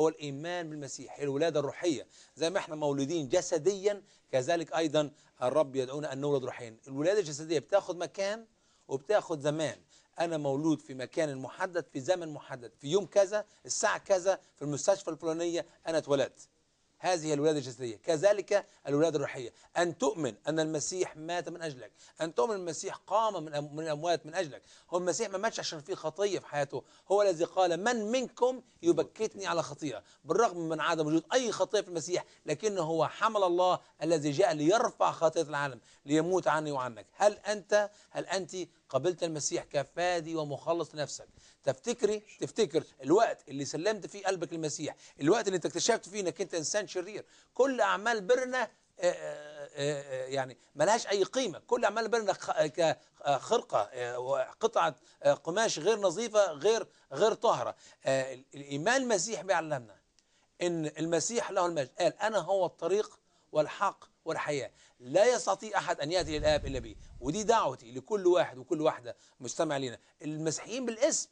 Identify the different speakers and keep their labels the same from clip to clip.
Speaker 1: هو الإيمان بالمسيح الولادة الروحية زي ما احنا مولودين جسديا كذلك أيضا الرب يدعونا أن نولد روحيا الولادة الجسدية بتاخد مكان وبتاخد زمان أنا مولود في مكان محدد في زمن محدد في يوم كذا الساعة كذا في المستشفى الفلانية أنا اتولدت هذه الولادة الجسدية كذلك الولادة الروحية أن تؤمن أن المسيح مات من أجلك أن تؤمن المسيح قام من الأموات من أجلك هو المسيح ما ماتش عشان في خطية في حياته هو الذي قال من منكم يبكتني على خطيئة بالرغم من عدم وجود أي خطية في المسيح لكنه هو حمل الله الذي جاء ليرفع خطية العالم ليموت عني وعنك هل أنت هل أنت قبلت المسيح كفادي ومخلص لنفسك تفتكري تفتكر الوقت اللي سلمت فيه قلبك للمسيح الوقت اللي انت اكتشفت فيه انك انت انسان شرير كل اعمال برنا آه، آه، آه، يعني ملهاش اي قيمه كل اعمال برنا كخرقه وقطعه قماش غير نظيفه غير غير طاهره الايمان المسيح بيعلمنا ان المسيح له المجد قال انا هو الطريق والحق والحياة لا يستطيع أحد أن يأتي للآب إلا به ودي دعوتي لكل واحد وكل واحدة مستمع لنا المسيحيين بالاسم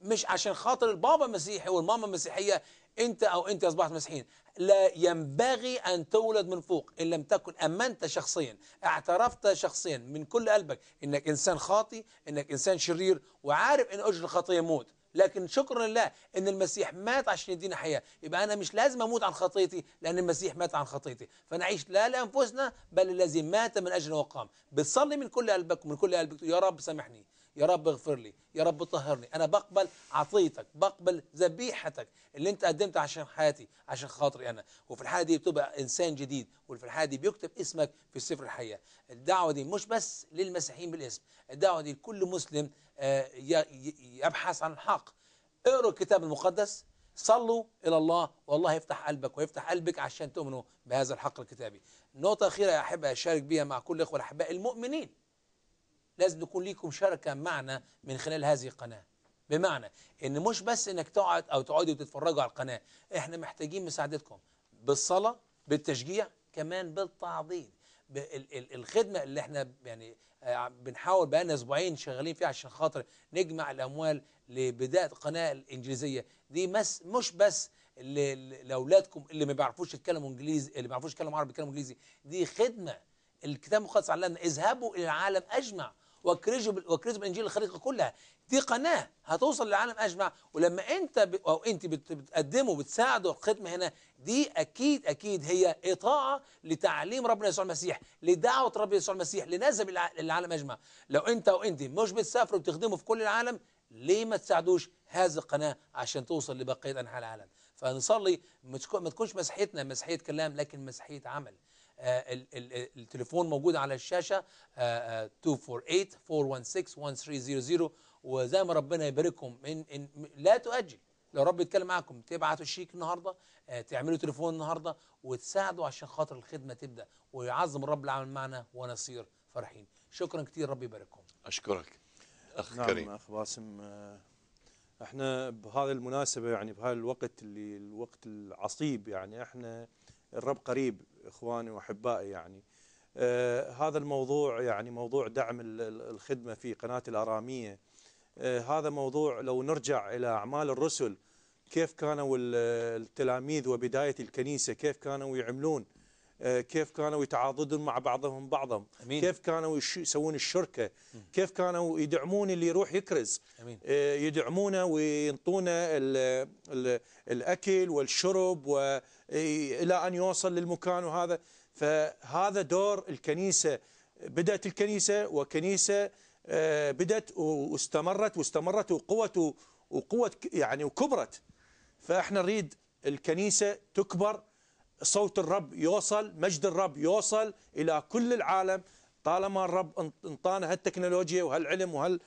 Speaker 1: مش عشان خاطر البابا مسيحي والماما مسيحية أنت أو أنت أصبحت مسيحيين لا ينبغي أن تولد من فوق إن لم تكن أمنت شخصيا اعترفت شخصيا من كل قلبك إنك إنسان خاطي إنك إنسان شرير وعارف إن أجر الخطية موت لكن شكرا لله ان المسيح مات عشان يدينا حياه يبقى انا مش لازم اموت عن خطيتي لان المسيح مات عن خطيتي فنعيش لا لانفسنا بل الذي مات من اجلنا وقام بتصلي من كل قلبك ومن كل قلبك يا رب سامحني يا رب اغفر لي يا رب طهرني انا بقبل عطيتك بقبل ذبيحتك اللي انت قدمتها عشان حياتي عشان خاطري انا وفي الحاله دي بتبقى انسان جديد وفي الحاله دي بيكتب اسمك في سفر الحياه الدعوه دي مش بس للمسيحيين بالاسم الدعوه دي لكل مسلم آه، يبحث عن الحق اقروا الكتاب المقدس صلوا الى الله والله يفتح قلبك ويفتح قلبك عشان تؤمنوا بهذا الحق الكتابي نقطه اخيره احب اشارك بيها مع كل الاخوه الاحباء المؤمنين لازم تكون ليكم شركة معنا من خلال هذه القناة بمعنى ان مش بس انك تقعد او تقعدوا وتتفرجوا على القناة احنا محتاجين مساعدتكم بالصلاة بالتشجيع كمان بالتعظيم الخدمة اللي احنا يعني آه، بنحاول بقالنا اسبوعين شغالين فيها عشان خاطر نجمع الاموال لبداية القناة الانجليزية دي مس مش بس لاولادكم اللي ما بيعرفوش يتكلموا انجليزي اللي ما بيعرفوش يتكلموا عربي يتكلموا انجليزي دي خدمه الكتاب المقدس علمنا اذهبوا الى العالم اجمع واكرزوا واكرزوا انجيل الخليقه كلها دي قناه هتوصل للعالم اجمع ولما انت ب... او انت بتقدمه بتساعده الخدمه هنا دي اكيد اكيد هي اطاعه لتعليم ربنا يسوع المسيح لدعوه ربنا يسوع المسيح لنذهب للعالم اجمع لو انت وانت مش بتسافروا وبتخدموا في كل العالم ليه ما تساعدوش هذه القناه عشان توصل لبقيه انحاء العالم فنصلي ما تكونش مسحيتنا مسحيه كلام لكن مسحيه عمل آه، التليفون موجود على الشاشه 248-416-1300 آه، آه، وزي ما ربنا يبارككم إن إن لا تؤجل لو رب يتكلم معاكم تبعتوا الشيك النهارده تعملوا تليفون النهارده وتساعدوا عشان خاطر الخدمه تبدا ويعظم الرب العمل معنا ونصير فرحين شكرا كتير رب يبارككم
Speaker 2: اشكرك اخ نعم كريم
Speaker 3: اخ باسم احنا بهذه المناسبه يعني بهذا الوقت اللي الوقت العصيب يعني احنا الرب قريب اخواني واحبائي يعني آه، هذا الموضوع يعني موضوع دعم الخدمه في قناه الاراميه آه، هذا موضوع لو نرجع الى اعمال الرسل كيف كانوا التلاميذ وبدايه الكنيسه كيف كانوا يعملون آه، كيف كانوا يتعاضدون مع بعضهم بعضهم أمين. كيف كانوا يسوون الشركة م. كيف كانوا يدعمون اللي يروح يكرز أمين. آه، يدعمونه وينطونه الـ الـ الأكل والشرب إلى أن يوصل للمكان وهذا فهذا دور الكنيسة بدأت الكنيسة وكنيسة آه، بدأت واستمرت واستمرت وقوت وقوة يعني وكبرت فاحنا نريد الكنيسة تكبر صوت الرب يوصل مجد الرب يوصل إلى كل العالم طالما الرب انطانا هالتكنولوجيا وهالعلم وهال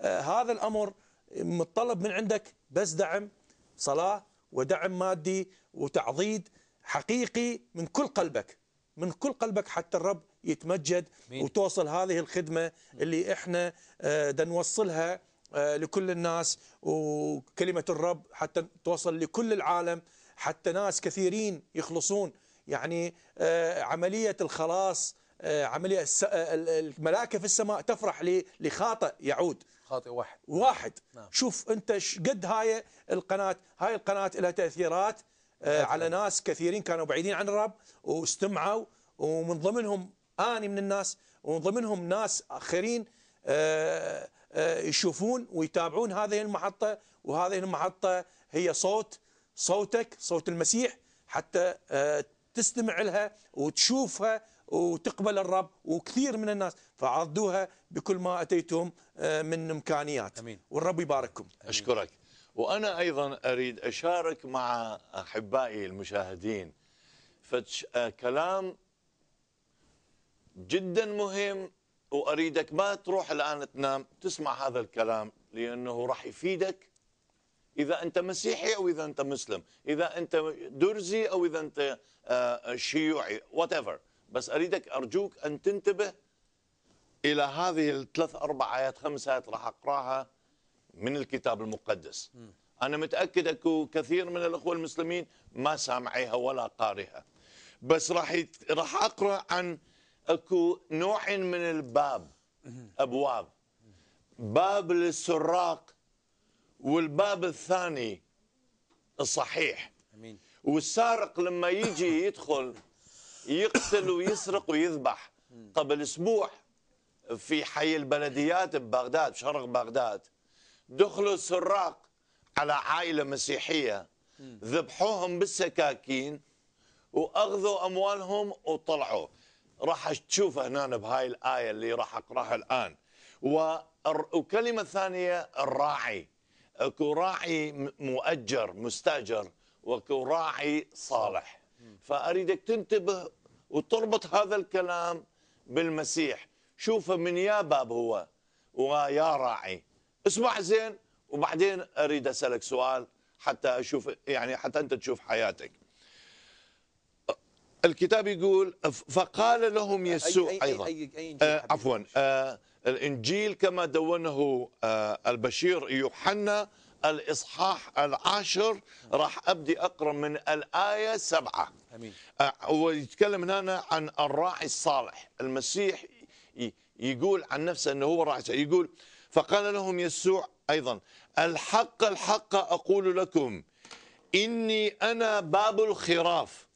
Speaker 3: آه، هذا الأمر متطلب من عندك بس دعم صلاة ودعم مادي وتعضيد حقيقي من كل قلبك من كل قلبك حتى الرب يتمجد مين. وتوصل هذه الخدمة اللي احنا آه نوصلها آه، لكل الناس وكلمة الرب حتى توصل لكل العالم حتى ناس كثيرين يخلصون يعني آه، عملية الخلاص آه، عملية آه، الملائكة في السماء تفرح لخاطئ يعود خاطئ واحد واحد نعم. شوف أنت قد هاي القناة هاي القناة لها تأثيرات على ناس كثيرين كانوا بعيدين عن الرب واستمعوا ومن ضمنهم اني من الناس ومن ضمنهم ناس اخرين يشوفون ويتابعون هذه المحطه وهذه المحطه هي صوت صوتك صوت المسيح حتى آه، تستمع لها وتشوفها وتقبل الرب وكثير من الناس فعضوها بكل ما أتيتهم آه، من إمكانيات
Speaker 2: أمين. والرب يبارككم أمين. أشكرك وأنا أيضا أريد أشارك مع أحبائي المشاهدين آه، كلام جدا مهم وأريدك ما تروح الآن تنام تسمع هذا الكلام لأنه راح يفيدك اذا انت مسيحي او اذا انت مسلم اذا انت درزي او اذا انت آه، شيوعي وات بس اريدك ارجوك ان تنتبه الى هذه الثلاث اربع ايات خمس ايات راح اقراها من الكتاب المقدس انا متاكد اكو كثير من الاخوه المسلمين ما سامعيها ولا قارئها بس راح يت... راح اقرا عن اكو نوع من الباب ابواب باب للسراق والباب الثاني الصحيح امين والسارق لما يجي يدخل يقتل ويسرق ويذبح قبل اسبوع في حي البلديات ببغداد شرق بغداد دخلوا السراق على عائله مسيحيه ذبحوهم بالسكاكين واخذوا اموالهم وطلعوا راح تشوفه هنا بهاي الايه اللي راح اقراها الان وكلمه ثانيه الراعي كراعي مؤجر مستاجر وكراعي صالح فأريدك تنتبه وتربط هذا الكلام بالمسيح شوفه من يا باب هو ويا راعي اسمع زين وبعدين أريد أسألك سؤال حتى أشوف يعني حتى أنت تشوف حياتك الكتاب يقول فقال لهم يسوع أي أي أيضا أي أي أي آه، عفوا آه، الإنجيل كما دونه آه، البشير يوحنا الإصحاح العاشر راح أبدي أقرأ من الآية سبعة أمين آه، ويتكلم هنا عن الراعي الصالح المسيح يقول عن نفسه أنه هو راعي يقول فقال لهم يسوع أيضا الحق الحق أقول لكم إني أنا باب الخراف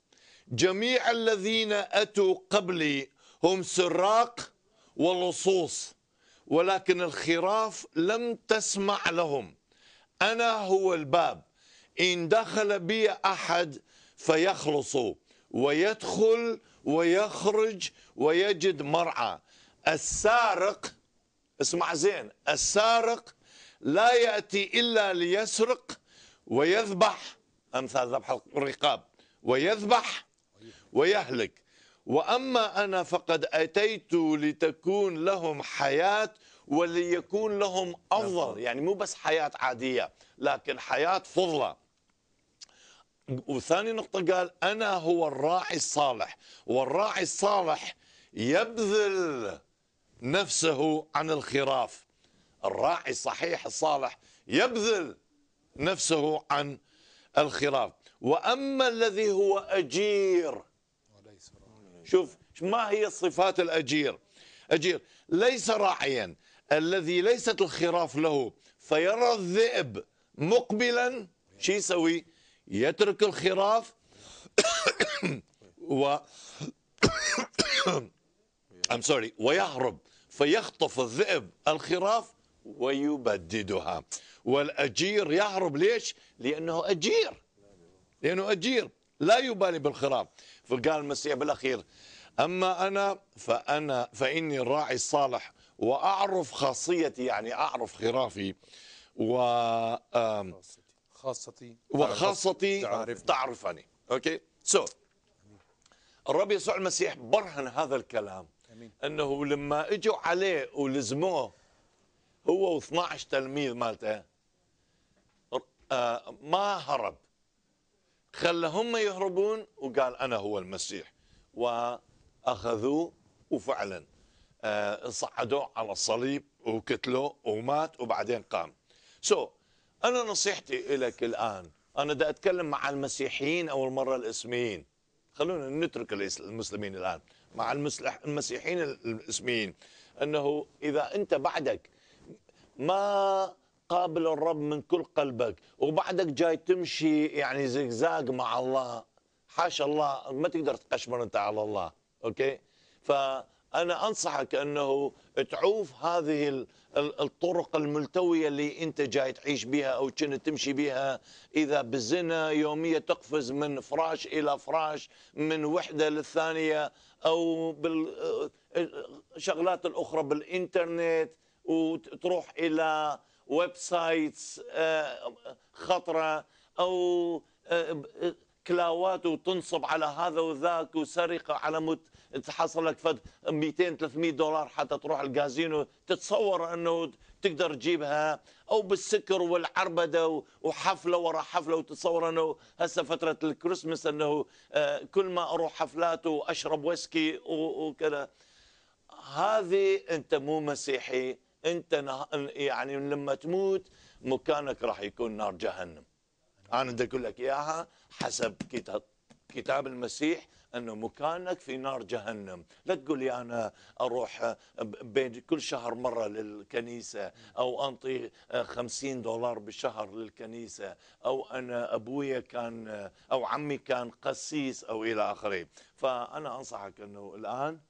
Speaker 2: جميع الذين أتوا قبلي هم سراق ولصوص ولكن الخراف لم تسمع لهم أنا هو الباب إن دخل بي أحد فيخلص ويدخل ويخرج ويجد مرعى السارق اسمع زين السارق لا يأتي إلا ليسرق ويذبح أمثال ذبح الرقاب ويذبح ويهلك واما انا فقد اتيت لتكون لهم حياه وليكون لهم افضل يعني مو بس حياه عاديه لكن حياه فضله وثاني نقطه قال انا هو الراعي الصالح والراعي الصالح يبذل نفسه عن الخراف الراعي الصحيح الصالح يبذل نفسه عن الخراف واما الذي هو اجير شوف ما هي صفات الأجير أجير ليس راعيا الذي ليست الخراف له فيرى الذئب مقبلا شو يسوي يترك الخراف و I'm sorry ويهرب فيخطف الذئب الخراف ويبددها والأجير يهرب ليش لأنه أجير لأنه أجير لا يبالي بالخراف فقال المسيح بالاخير اما انا فانا فاني الراعي الصالح واعرف خاصيتي يعني اعرف خرافي و
Speaker 1: خاصتي
Speaker 2: وخاصتي تعرفني. تعرفني اوكي سو الرب يسوع المسيح برهن هذا الكلام انه لما اجوا عليه ولزموه هو و12 تلميذ مالته آه، ما هرب خلى هم يهربون وقال أنا هو المسيح وأخذوه وفعلا آه، صعدوا على الصليب وقتلوه ومات وبعدين قام سو so, أنا نصيحتي لك الآن أنا دا أتكلم مع المسيحيين أول مرة الإسميين خلونا نترك المسلمين الآن مع المسيحيين الإسميين أنه إذا أنت بعدك ما قابل الرب من كل قلبك وبعدك جاي تمشي يعني زقزاق مع الله حاشا الله ما تقدر تقشمر انت على الله اوكي فانا انصحك انه تعوف هذه الطرق الملتويه اللي انت جاي تعيش بها او كنت تمشي بها اذا بالزنا يوميه تقفز من فراش الى فراش من وحده للثانيه او بالشغلات آه، آه، الاخرى بالانترنت وتروح الى ويب سايتس آه، خطره او آه، آه، كلاوات وتنصب على هذا وذاك وسرقه على مت... تحصل لك فد 200 300 دولار حتى تروح الكازينو تتصور انه تقدر تجيبها او بالسكر والعربده وحفله ورا حفله وتتصور انه هسه فتره الكريسماس انه كل ما اروح حفلات واشرب ويسكي وكذا هذه انت مو مسيحي انت نه... يعني لما تموت مكانك راح يكون نار جهنم انا بدي اقول لك اياها حسب كتاب كتاب المسيح انه مكانك في نار جهنم، لا تقول لي انا اروح بين كل شهر مره للكنيسه او انطي 50 دولار بالشهر للكنيسه او انا ابويا كان او عمي كان قسيس او الى اخره، فانا انصحك انه الان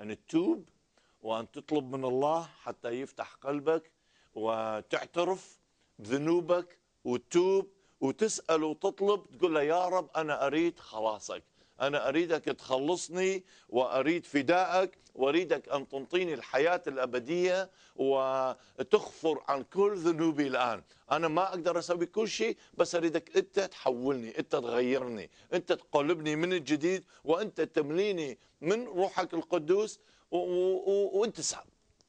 Speaker 2: ان تتوب وأن تطلب من الله حتى يفتح قلبك وتعترف بذنوبك وتتوب وتسأل وتطلب تقول له يا رب أنا أريد خلاصك أنا أريدك تخلصني وأريد فدائك وأريدك أن تنطيني الحياة الأبدية وتغفر عن كل ذنوبي الآن أنا ما أقدر أسوي كل شيء بس أريدك أنت تحولني أنت تغيرني أنت تقلبني من الجديد وأنت تمليني من روحك القدوس وانت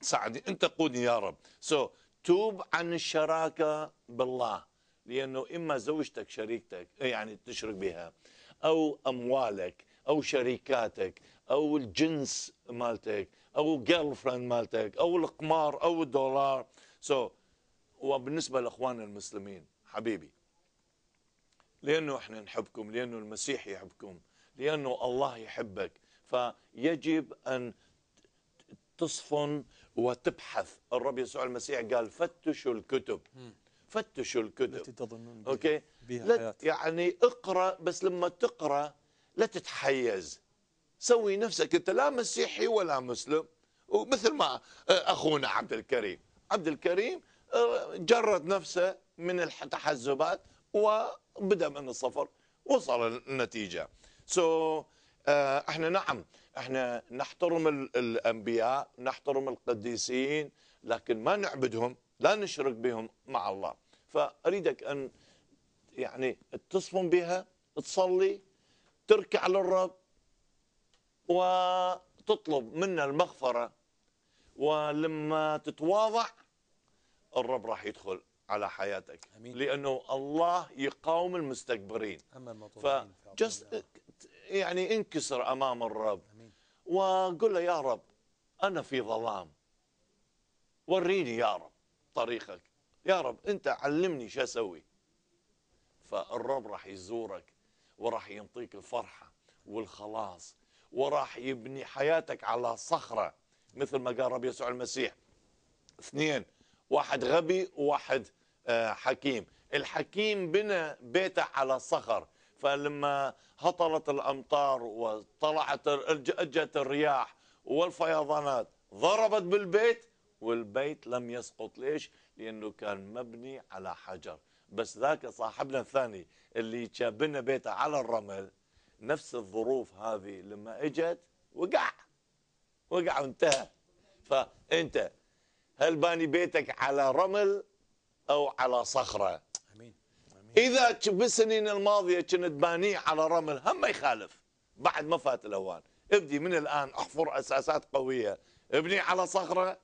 Speaker 2: ساعدني انت قودني يا رب سو so, توب عن الشراكه بالله لانه اما زوجتك شريكتك يعني تشرك بها او اموالك او شركاتك او الجنس مالتك او جيرل فريند مالتك او القمار او الدولار سو so, وبالنسبه لاخواننا المسلمين حبيبي لانه احنا نحبكم لانه المسيح يحبكم لانه الله يحبك فيجب ان تصفن وتبحث الرب يسوع المسيح قال فتشوا الكتب فتشوا الكتب التي تظنون بها اوكي بها حياتي. يعني اقرا بس لما تقرا لا تتحيز سوي نفسك انت لا مسيحي ولا مسلم ومثل ما اخونا عبد الكريم عبد الكريم آه، جرد نفسه من التحزبات وبدا من الصفر وصل النتيجه سو so, آه، احنا نعم احنا نحترم الانبياء نحترم القديسين لكن ما نعبدهم لا نشرك بهم مع الله فاريدك ان يعني تصفن بها تصلي تركع للرب وتطلب منه المغفره ولما تتواضع الرب راح يدخل على حياتك أمين. لانه الله يقاوم المستكبرين فجست يعني انكسر امام الرب وقل له يا رب انا في ظلام وريني يا رب طريقك يا رب انت علمني شو اسوي فالرب راح يزورك وراح ينطيك الفرحه والخلاص وراح يبني حياتك على صخره مثل ما قال رب يسوع المسيح اثنين واحد غبي وواحد آه، حكيم الحكيم بنى بيته على صخر فلما هطلت الأمطار وطلعت اجت الرياح والفيضانات ضربت بالبيت والبيت لم يسقط ليش لأنه كان مبني على حجر بس ذاك صاحبنا الثاني اللي بنا بيته على الرمل نفس الظروف هذه لما اجت وقع وقع وانتهى فانت هل باني بيتك على رمل او على صخره اذا بالسنين الماضيه كنت بانيه على رمل هم ما يخالف بعد ما فات الاوان ابدي من الان احفر اساسات قويه ابني على صخره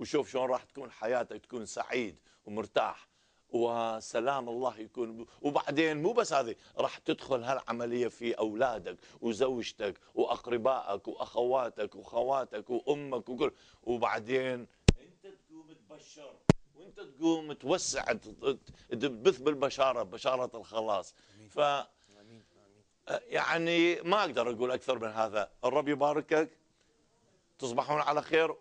Speaker 2: وشوف شلون راح تكون حياتك تكون سعيد ومرتاح وسلام الله يكون وبعدين مو بس هذه راح تدخل هالعملية في أولادك وزوجتك وأقربائك وأخواتك وخواتك وأمك وكل وبعدين أنت تقوم تبشر انت تقوم توسع تبث بالبشاره بشاره الخلاص ف يعني ما اقدر اقول اكثر من هذا الرب يباركك تصبحون على خير